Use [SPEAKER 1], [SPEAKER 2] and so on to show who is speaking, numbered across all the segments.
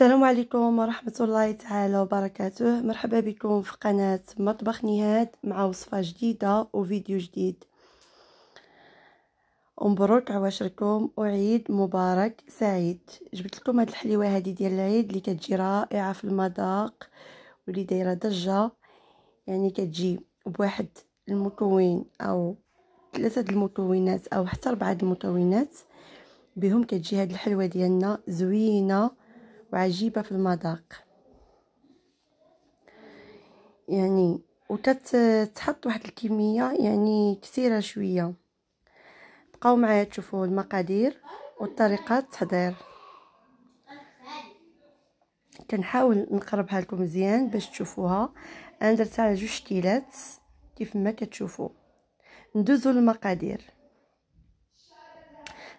[SPEAKER 1] السلام عليكم ورحمة الله تعالى وبركاته مرحبا بكم في قناة مطبخ نهاد مع وصفة جديدة وفيديو جديد ومبروك عواشركم وعيد مبارك سعيد جبت لكم هاد الحليوة هادي ديال العيد اللي كتجي رائعة في المذاق واللي دايرة ضجة يعني كتجي بواحد المكون او ثلاثة المكونات او حتى اربعة المكونات بهم كتجي هاد الحلوة ديالنا زوينة وعجيبة في المذاق يعني وتتحط واحد الكمية يعني كثيرة شوية بقاو معايا تشوفوا المقادير والطريقة التحضير كنحاول نقربها لكم مزيان باش تشوفوها انا درتها على جوج كيلات كيف ما كتشوفوا ندوزو للمقادير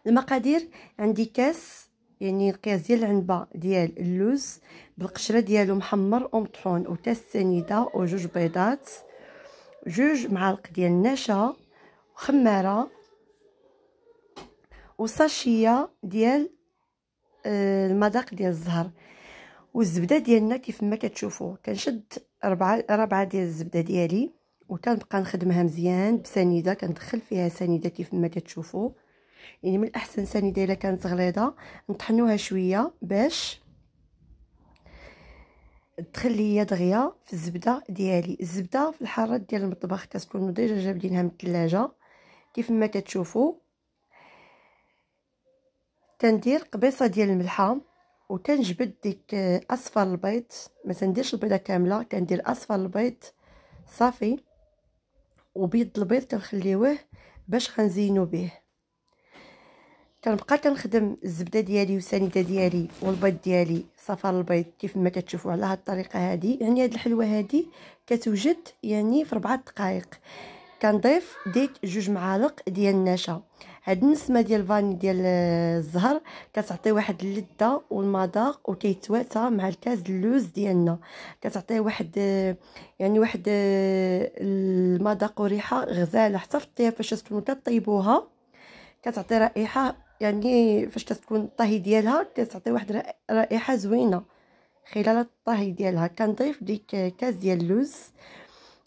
[SPEAKER 1] المقادير عندي كاس يعني القياس ديال العنبه ديال اللوز بالقشره ديالو محمر ومطحون وكاس سنيده وجوج بيضات جوج معالق ديال النشا وخماره وساشيه ديال آه، المذاق ديال الزهر والزبده ديالنا كيف ما كتشوفوا كنشد ربعه ربعه ديال الزبده ديالي وكنبقى نخدمها مزيان بسنيده كندخل فيها سنيده كيف ما كتشوفوا يعني من الاحسن ثاني دايره كانت غليظه نطحنوها شويه باش تخلي هي دغيا في الزبده ديالي الزبده في الحاره ديال المطبخ كتكون ديجا جابدينها من الثلاجه كيف ما كتشوفوا تندير قبيصه ديال الملحه وتنجبد ديك اصفر البيض ما تنديرش البيضه كامله كندير اصفر البيض صافي وبيض البيض كنخليوه باش غنزينو به كنبقى كنخدم الزبده ديالي والسنيده ديالي والبيض ديالي صفار البيض كيف ما كتشوفوا على هذه الطريقه هذه يعني هذه الحلوه هذه كتوجد يعني في 4 دقائق كنضيف ديك جوج معالق ديال النشا هاد النسمه ديال الفاني ديال الزهر كتعطي واحد اللذه والمذاق وكيتواتى مع الكاز اللوز ديالنا كتعطي واحد يعني واحد المذاق وريحه غزاله حتى في الطياب فاش تكونوا كطيبوها كتعطي رائحه يعني فاش كتكون الطهي ديالها كتعطي واحد رائحه زوينه خلال الطهي ديالها كنضيف ديك كاس ديال اللوز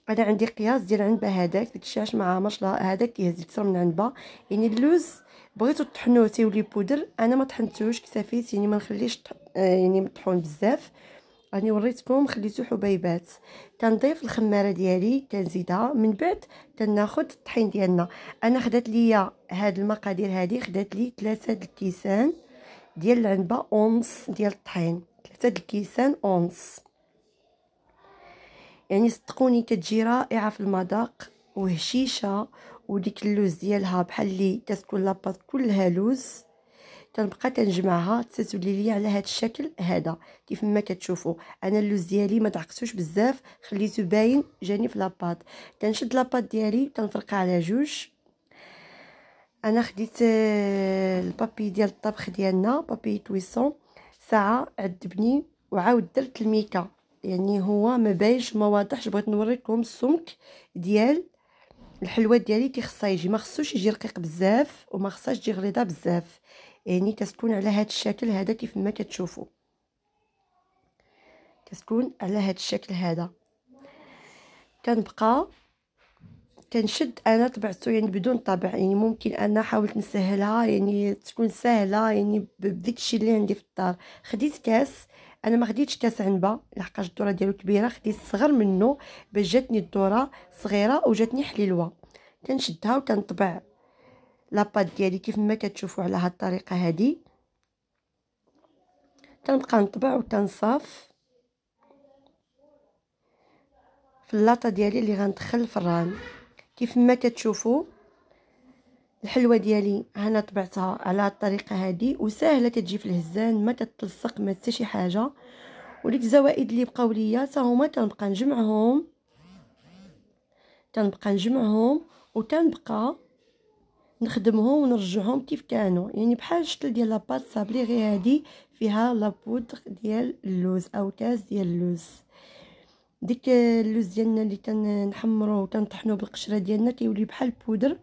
[SPEAKER 1] انا عندي قياس ديال عنبه هذاك داكشي علاش ما عامرش هذاك كيهز اكثر من عنبه يعني اللوز بغيتو طحنوه تيولي بودر انا ما طحنتوش كتفيت يعني ما نخليش يعني مطحون بزاف راني وريتكم خليتو حبيبات تنضيف الخماره ديالي تنزيدها من بعد تناخذ الطحين ديالنا انا خدات ليا هاد المقادير هادي خدات لي ثلاثه د الكيسان ديال العنبه اونص ديال الطحين ثلاثه د الكيسان اونص يعني صدقوني كتجي رائعه في المذاق وهشيشه وديك اللوز ديالها بحال اللي كتكون لاباط كلها لوز تنبقى تنجمعها تتولي لي على هذا الشكل هذا كيف ما كتشوفوا انا اللوز ديالي ما دعقتوش بزاف خليته باين جاني في لاباط كنشد لاباط ديالي تنفرقها على جوج انا خديت آه، البابي ديال الطبخ ديالنا بابي تويسون ساعه عذبني وعاود درت الميكا يعني هو ما باينش ما واضحش بغيت نوريكم السمك ديال الحلوه ديالي كيخصها يجي ما خصوش يجي رقيق بزاف وما خصهاش تجي غليظه بزاف يعني إيه، كتكون على هذا الشكل هذا كيف ما كتشوفوا تسكن على هذا الشكل هذا كنبقى كنشد انا طبعته يعني بدون طبع يعني ممكن انا حاولت نسهلها يعني تكون سهله يعني بديك الشيء اللي عندي في الدار خديت كاس انا ما خديتش كاس عنبه لحقاش الدوره ديالو كبيره خديت صغر منه باش جاتني الدوره صغيره وجاتني حليلوه كنشدها وكنطبع لاباط ديالي كيف ما كتشوفوا على هاد الطريقه هادي تنبقى نطبع وتنصاف في اللاطه ديالي اللي غندخل الفران كيف ما كتشوفوا الحلوه ديالي هنا طبعتها على الطريقه هذه وسهله كتجي في الهزان ما تتلصق ما حتى شي حاجه وديك الزوائد اللي بقاو ليا حتى هما تنبقى نجمعهم تنبقى نجمعهم وتنبقى نخدمهم ونرجعهم كيف كانوا يعني بحال الشكل ديال لاباط صابلي غير هادي فيها لابودغ ديال اللوز او كاس ديال اللوز ديك اللوز ديالنا اللي كنحمروه وكنطحنوه بالقشره ديالنا كيولي بحال بودر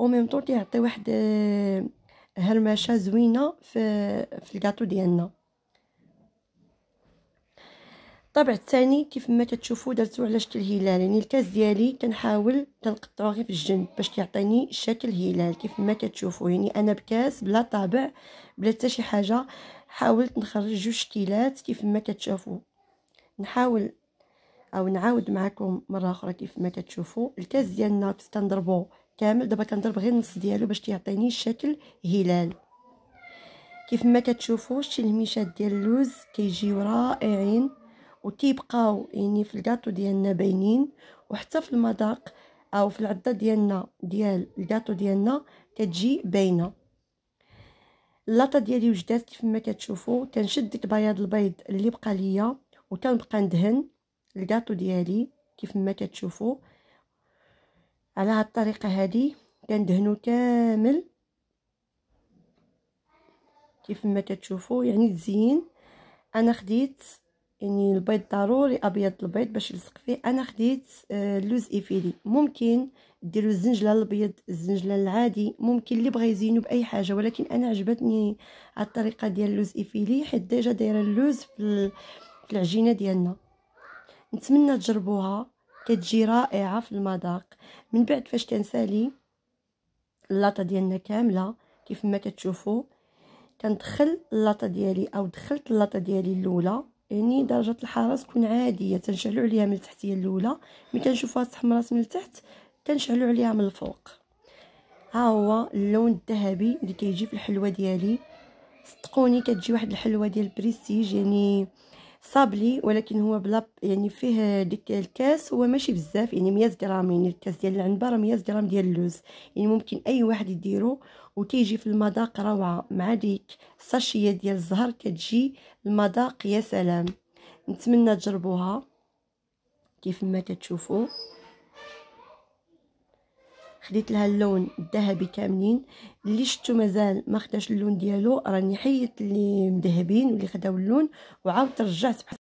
[SPEAKER 1] او ميم طون كيعطي واحد آه، هرمشه زوينه في في الكاطو ديالنا الطابع الثاني كيف ما كتشوفوا درتو على شكل هلال يعني الكاس ديالي كنحاول كنقطعو غير في الجنب باش كيعطيني شكل هلال كيف ما كتشوفوا يعني انا بكاس بلا طابع بلا حتى شي حاجه حاولت نخرج جوج شكيلات كيف ما كتشوفوا نحاول او نعاود معكم مره اخرى كيف ما كتشوفوا الكاس ديالنا كنضربو كامل دابا كنضرب غير النص ديالو باش كيعطيني شكل هلال كيف ما كتشوفوا شتي الهميشات ديال اللوز كيجيو رائعين وكيبقاو يعني في الكاطو ديالنا باينين وحتى في المذاق او في العضه ديالنا ديال الكاطو ديالنا كتجي باينه اللاطه ديالي وجدات كيف ما كتشوفوا تنشد ديك بياض البيض اللي بقى ليا وكنبقى ندهن الكاطو ديالي كيف ما كتشوفوا على هاد الطريقه هادي كندهنو كامل كيف ما كتشوفوا يعني تزين انا خديت يعني البيض ضروري ابيض البيض باش يلصق فيه انا خديت اللوز آه، ايفيلي ممكن ديروا الزنجله الابيض الزنجله العادي ممكن اللي بغى يزينو باي حاجه ولكن انا عجبتني الطريقه ديال اللوز ايفيلي حيت ديجا دايره اللوز في العجينه ديالنا نتمنى تجربوها كتجي رائعه في المذاق من بعد فاش كنسالي اللاطه ديالنا كامله كيف ما كتشوفوا كندخل اللاطه ديالي او دخلت اللاطه ديالي الاولى يعني درجه الحراره تكون عاديه تنشعلوا عليها من التحتيه الاولى ملي كنشوفوها تحمرات من التحت كنشعلوا عليها من الفوق ها هو اللون الذهبي اللي كيجي في الحلوه ديالي صدقوني كتجي واحد الحلوه ديال بريستيج يعني صابلي ولكن هو بلا يعني فيه ديك الكاس هو ماشي بزاف يعني 100 غرام يعني الكاس ديال العنبه راه 100 غرام ديال اللوز يعني ممكن اي واحد يديرو وكيجي في المذاق روعه مع ديك الساشيه ديال الزهر كتجي المذاق يا سلام نتمنى تجربوها كيف ما كتشوفوا خديت لها اللون الذهبي كاملين اللي شفتو مازال ما خداش اللون ديالو راني حيت اللي مذهبين واللي خداو اللون وعاودت رجعت